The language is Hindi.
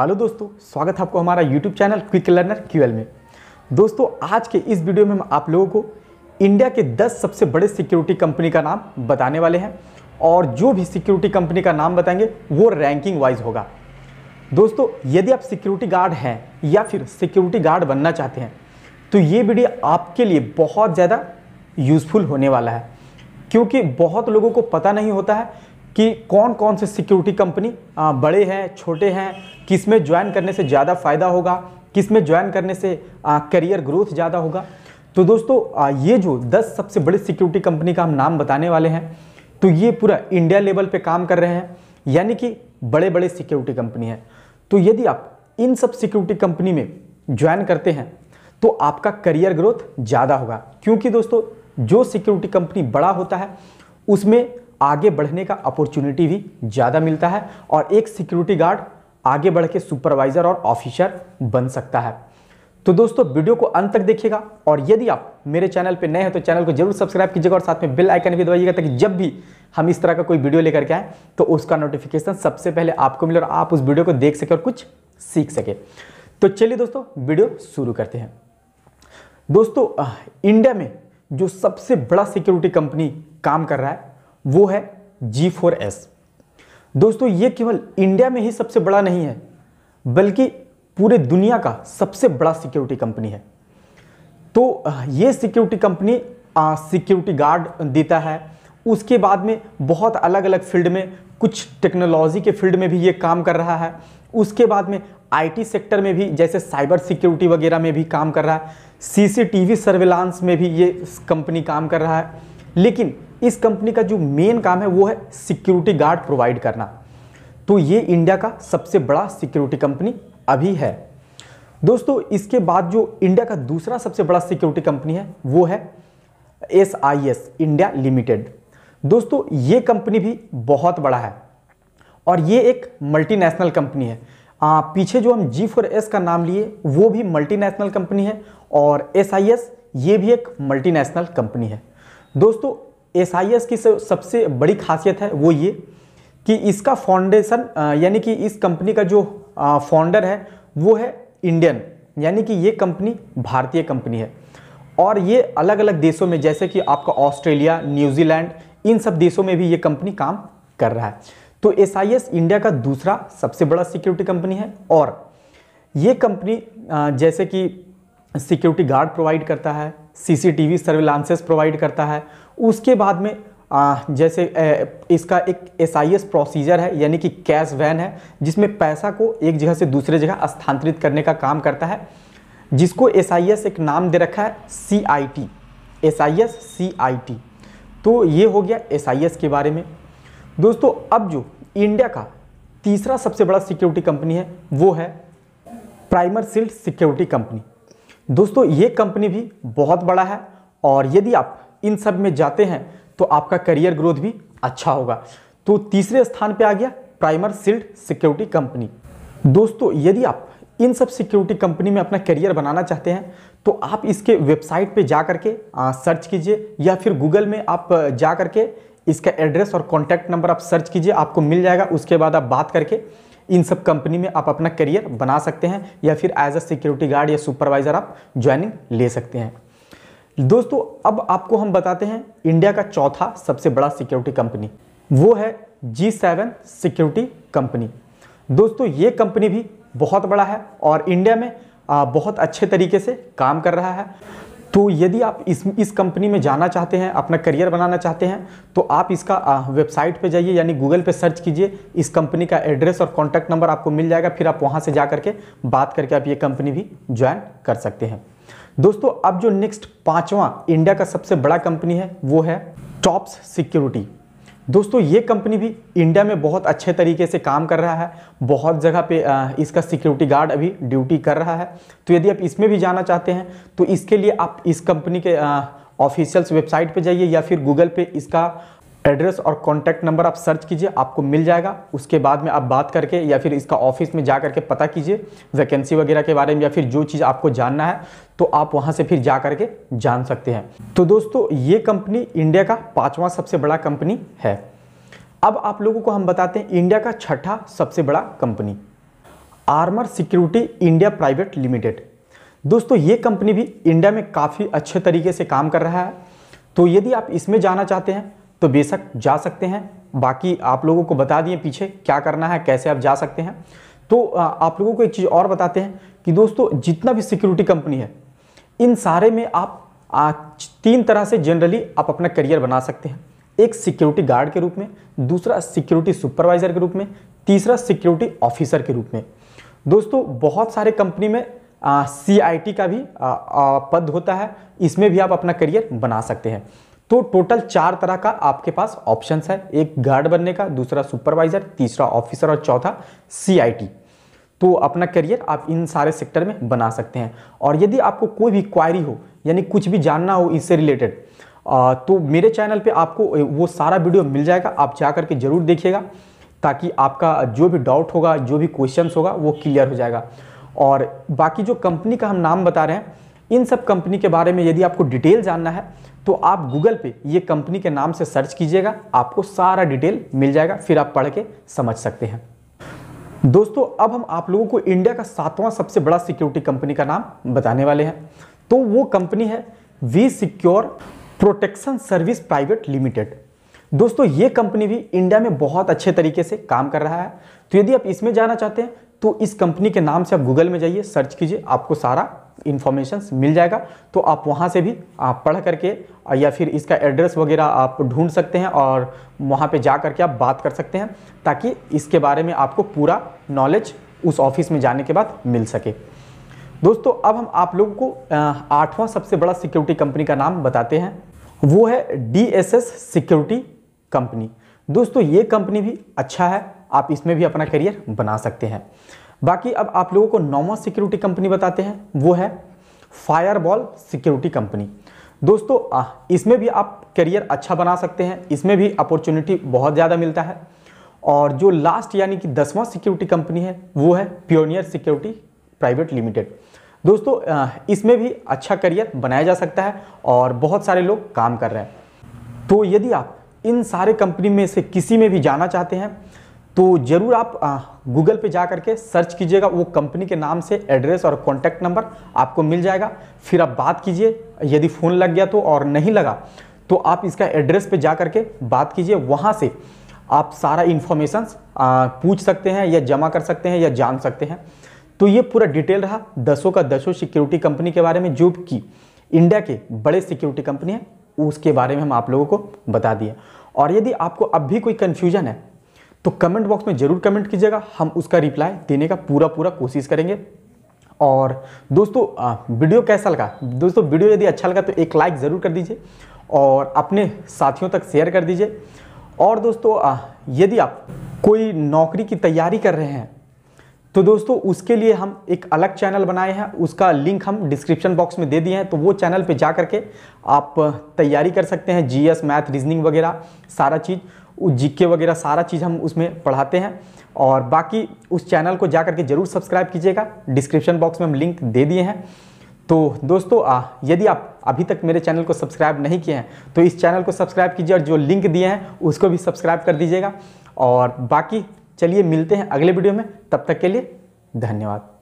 हेलो दोस्तों स्वागत है आपको हमारा YouTube channel quick learner QL में दोस्तों आज के इस वीडियो में हम आप लोगों को इंडिया के 10 सबसे बड़े सिक्योरिटी कंपनी का नाम बताने वाले हैं और जो भी सिक्योरिटी कंपनी का नाम बताएंगे वो रैंकिंग वाइज होगा दोस्तों यदि आप सिक्योरिटी गार्ड हैं या फिर सिक्योरिटी गार्ड बनना चाहते हैं तो ये वीडियो आपके लिए बहुत ज़्यादा यूज़फुल होने वाला है क्योंकि बहुत लोगों को पता नहीं होता है कि कौन कौन से सिक्योरिटी कंपनी बड़े हैं छोटे हैं किस में ज्वाइन करने से ज़्यादा फ़ायदा होगा किस में ज्वाइन करने से करियर ग्रोथ ज़्यादा होगा तो दोस्तों ये जो 10 सबसे बड़ी सिक्योरिटी कंपनी का हम नाम बताने वाले हैं तो ये पूरा इंडिया लेवल पे काम कर रहे हैं यानी कि बड़े बड़े सिक्योरिटी कंपनी हैं तो यदि आप इन सब सिक्योरिटी कंपनी में ज्वाइन करते हैं तो आपका करियर ग्रोथ ज़्यादा होगा क्योंकि दोस्तों जो सिक्योरिटी कंपनी बड़ा होता है उसमें आगे बढ़ने का अपॉर्चुनिटी भी ज़्यादा मिलता है और एक सिक्योरिटी गार्ड आगे बढ़ के सुपरवाइज़र और ऑफिसर बन सकता है तो दोस्तों वीडियो को अंत तक देखिएगा और यदि आप मेरे चैनल पर नए हैं तो चैनल को जरूर सब्सक्राइब कीजिएगा और साथ में बेल आइकन भी दबाइएगा ताकि जब भी हम इस तरह का कोई वीडियो लेकर के आए तो उसका नोटिफिकेशन सबसे पहले आपको मिले और आप उस वीडियो को देख सके और कुछ सीख सके तो चलिए दोस्तों वीडियो शुरू करते हैं दोस्तों इंडिया में जो सबसे बड़ा सिक्योरिटी कंपनी काम कर रहा है वो है जी फोर एस दोस्तों ये केवल इंडिया में ही सबसे बड़ा नहीं है बल्कि पूरे दुनिया का सबसे बड़ा सिक्योरिटी कंपनी है तो ये सिक्योरिटी कंपनी सिक्योरिटी गार्ड देता है उसके बाद में बहुत अलग अलग फील्ड में कुछ टेक्नोलॉजी के फील्ड में भी ये काम कर रहा है उसके बाद में आईटी सेक्टर में भी जैसे साइबर सिक्योरिटी वगैरह में भी काम कर रहा है सीसीटीवी सर्विलांस में भी ये कंपनी काम कर रहा है लेकिन इस कंपनी का जो मेन काम है वो है सिक्योरिटी गार्ड प्रोवाइड करना तो ये इंडिया का सबसे बड़ा सिक्योरिटी कंपनी अभी है दोस्तों इसके बाद जो इंडिया का दूसरा सबसे बड़ा सिक्योरिटी कंपनी है वो है S I S India limited दोस्तों ये कंपनी भी बहुत बड़ा है और ये एक मल्टीनेशनल कंपनी है आ, पीछे जो हम जी फोर एस का नाम लिए वो भी मल्टीनेशनल कंपनी है और एस आई एस ये भी एक मल्टीनेशनल कंपनी है दोस्तों एस की सबसे बड़ी खासियत है वो ये कि इसका फाउंडेशन यानी कि इस कंपनी का जो फाउंडर है वो है इंडियन यानी कि ये कंपनी भारतीय कंपनी है और ये अलग अलग देशों में जैसे कि आपका ऑस्ट्रेलिया न्यूजीलैंड इन सब देशों में भी ये कंपनी काम कर रहा है तो एस इंडिया का दूसरा सबसे बड़ा सिक्योरिटी कंपनी है और ये कंपनी जैसे कि सिक्योरिटी गार्ड प्रोवाइड करता है सीसीटीवी सर्विलांसेस प्रोवाइड करता है उसके बाद में आ, जैसे ए, इसका एक एस प्रोसीजर है यानी कि कैश वैन है जिसमें पैसा को एक जगह से दूसरे जगह स्थानांतरित करने का काम करता है जिसको एस एक नाम दे रखा है C I T S I S C I T तो ये हो गया एस के बारे में दोस्तों अब जो इंडिया का तीसरा सबसे बड़ा सिक्योरिटी कंपनी है वो है प्राइमर सिल्ड सिक्योरिटी कंपनी दोस्तों ये कंपनी भी बहुत बड़ा है और यदि आप इन सब में जाते हैं तो आपका करियर ग्रोथ भी अच्छा होगा तो तीसरे स्थान पे आ गया प्राइमर सील्ड सिक्योरिटी कंपनी दोस्तों यदि आप इन सब सिक्योरिटी कंपनी में अपना करियर बनाना चाहते हैं तो आप इसके वेबसाइट पे जा करके सर्च कीजिए या फिर गूगल में आप जा करके इसका एड्रेस और कॉन्टैक्ट नंबर आप सर्च कीजिए आपको मिल जाएगा उसके बाद आप बात करके इन सब कंपनी में आप अपना करियर बना सकते हैं या फिर एज अ सिक्योरिटी गार्ड या सुपरवाइज़र आप ज्वाइनिंग ले सकते हैं दोस्तों अब आपको हम बताते हैं इंडिया का चौथा सबसे बड़ा सिक्योरिटी कंपनी वो है जी सेवन सिक्योरिटी कंपनी दोस्तों ये कंपनी भी बहुत बड़ा है और इंडिया में बहुत अच्छे तरीके से काम कर रहा है तो यदि आप इस इस कंपनी में जाना चाहते हैं अपना करियर बनाना चाहते हैं तो आप इसका वेबसाइट पे जाइए यानी गूगल पे सर्च कीजिए इस कंपनी का एड्रेस और कॉन्टैक्ट नंबर आपको मिल जाएगा फिर आप वहाँ से जा करके बात करके आप ये कंपनी भी ज्वाइन कर सकते हैं दोस्तों अब जो नेक्स्ट पाँचवा इंडिया का सबसे बड़ा कंपनी है वो है टॉप्स सिक्योरिटी दोस्तों ये कंपनी भी इंडिया में बहुत अच्छे तरीके से काम कर रहा है बहुत जगह पे इसका सिक्योरिटी गार्ड अभी ड्यूटी कर रहा है तो यदि आप इसमें भी जाना चाहते हैं तो इसके लिए आप इस कंपनी के ऑफिशियल्स वेबसाइट पे जाइए या फिर गूगल पे इसका एड्रेस और कॉन्टैक्ट नंबर आप सर्च कीजिए आपको मिल जाएगा उसके बाद में आप बात करके या फिर इसका ऑफिस में जा करके पता कीजिए वैकेंसी वगैरह के बारे में या फिर जो चीज़ आपको जानना है तो आप वहां से फिर जा करके जान सकते हैं तो दोस्तों ये कंपनी इंडिया का पाँचवा सबसे बड़ा कंपनी है अब आप लोगों को हम बताते हैं इंडिया का छठा सबसे बड़ा कंपनी armour security India private limited दोस्तों ये कंपनी भी इंडिया में काफ़ी अच्छे तरीके से काम कर रहा है तो यदि आप इसमें जाना चाहते हैं तो बेशक जा सकते हैं बाकी आप लोगों को बता दिए पीछे क्या करना है कैसे आप जा सकते हैं तो आप लोगों को एक चीज़ और बताते हैं कि दोस्तों जितना भी सिक्योरिटी कंपनी है इन सारे में आप तीन तरह से जनरली आप अपना करियर बना सकते हैं एक सिक्योरिटी गार्ड के रूप में दूसरा सिक्योरिटी सुपरवाइजर के रूप में तीसरा सिक्योरिटी ऑफिसर के रूप में दोस्तों बहुत सारे कंपनी में सी का भी आ, आ, पद होता है इसमें भी आप अपना करियर बना सकते हैं तो टोटल चार तरह का आपके पास ऑप्शंस है एक गार्ड बनने का दूसरा सुपरवाइजर तीसरा ऑफिसर और चौथा सीआईटी तो अपना करियर आप इन सारे सेक्टर में बना सकते हैं और यदि आपको कोई भी क्वायरी हो यानी कुछ भी जानना हो इससे रिलेटेड तो मेरे चैनल पे आपको वो सारा वीडियो मिल जाएगा आप जा करके ज़रूर देखिएगा ताकि आपका जो भी डाउट होगा जो भी क्वेश्चन होगा वो क्लियर हो जाएगा और बाकी जो कंपनी का हम नाम बता रहे हैं इन सब कंपनी के बारे में यदि आपको डिटेल जानना है तो आप गूगल पे ये कंपनी के नाम से सर्च कीजिएगा आपको सारा डिटेल मिल जाएगा फिर आप पढ़ के समझ सकते हैं दोस्तों अब हम आप लोगों को इंडिया का सातवां सबसे बड़ा सिक्योरिटी कंपनी का नाम बताने वाले हैं तो वो कंपनी है V secure protection service private limited दोस्तों ये कंपनी भी इंडिया में बहुत अच्छे तरीके से काम कर रहा है तो यदि आप इसमें जाना चाहते हैं तो इस कंपनी के नाम से आप गूगल में जाइए सर्च कीजिए आपको सारा इन्फॉर्मेशन मिल जाएगा तो आप वहाँ से भी आप पढ़ करके या फिर इसका एड्रेस वगैरह आप ढूंढ सकते हैं और वहाँ पे जा करके आप बात कर सकते हैं ताकि इसके बारे में आपको पूरा नॉलेज उस ऑफिस में जाने के बाद मिल सके दोस्तों अब हम आप लोगों को आठवां सबसे बड़ा सिक्योरिटी कंपनी का नाम बताते हैं वो है डी सिक्योरिटी कंपनी दोस्तों ये कंपनी भी अच्छा है आप इसमें भी अपना करियर बना सकते हैं बाकी अब आप लोगों को नॉमो सिक्योरिटी कंपनी बताते हैं वो है फायरबॉल सिक्योरिटी कंपनी दोस्तों आ, इसमें भी आप करियर अच्छा बना सकते हैं इसमें भी अपॉर्चुनिटी बहुत ज़्यादा मिलता है और जो लास्ट यानी कि दसवां सिक्योरिटी कंपनी है वो है प्योनियर सिक्योरिटी प्राइवेट लिमिटेड दोस्तों इसमें भी अच्छा करियर बनाया जा सकता है और बहुत सारे लोग काम कर रहे हैं तो यदि आप इन सारे कंपनी में से किसी में भी जाना चाहते हैं तो ज़रूर आप गूगल पे जा करके सर्च कीजिएगा वो कंपनी के नाम से एड्रेस और कॉन्टैक्ट नंबर आपको मिल जाएगा फिर आप बात कीजिए यदि फ़ोन लग गया तो और नहीं लगा तो आप इसका एड्रेस पे जा करके बात कीजिए वहाँ से आप सारा इन्फॉर्मेशन पूछ सकते हैं या जमा कर सकते हैं या जान सकते हैं तो ये पूरा डिटेल रहा दसों का दसों सिक्योरिटी कंपनी के बारे में जो कि इंडिया के बड़े सिक्योरिटी कंपनी है उसके बारे में हम आप लोगों को बता दिए और यदि आपको अब भी कोई कन्फ्यूजन है तो कमेंट बॉक्स में ज़रूर कमेंट कीजिएगा हम उसका रिप्लाई देने का पूरा पूरा कोशिश करेंगे और दोस्तों वीडियो कैसा लगा दोस्तों वीडियो यदि अच्छा लगा तो एक लाइक ज़रूर कर दीजिए और अपने साथियों तक शेयर कर दीजिए और दोस्तों यदि आप कोई नौकरी की तैयारी कर रहे हैं तो दोस्तों उसके लिए हम एक अलग चैनल बनाए हैं उसका लिंक हम डिस्क्रिप्शन बॉक्स में दे दिए हैं तो वो चैनल पे जा करके आप तैयारी कर सकते हैं जीएस मैथ रीजनिंग वगैरह सारा चीज़ जीके वगैरह सारा चीज़ हम उसमें पढ़ाते हैं और बाकी उस चैनल को जा करके ज़रूर सब्सक्राइब कीजिएगा डिस्क्रिप्शन बॉक्स में हम लिंक दे दिए हैं तो दोस्तों यदि आप अभी तक मेरे चैनल को सब्सक्राइब नहीं किए हैं तो इस चैनल को सब्सक्राइब कीजिए और जो लिंक दिए हैं उसको भी सब्सक्राइब कर दीजिएगा और बाकी चलिए मिलते हैं अगले वीडियो में तब तक के लिए धन्यवाद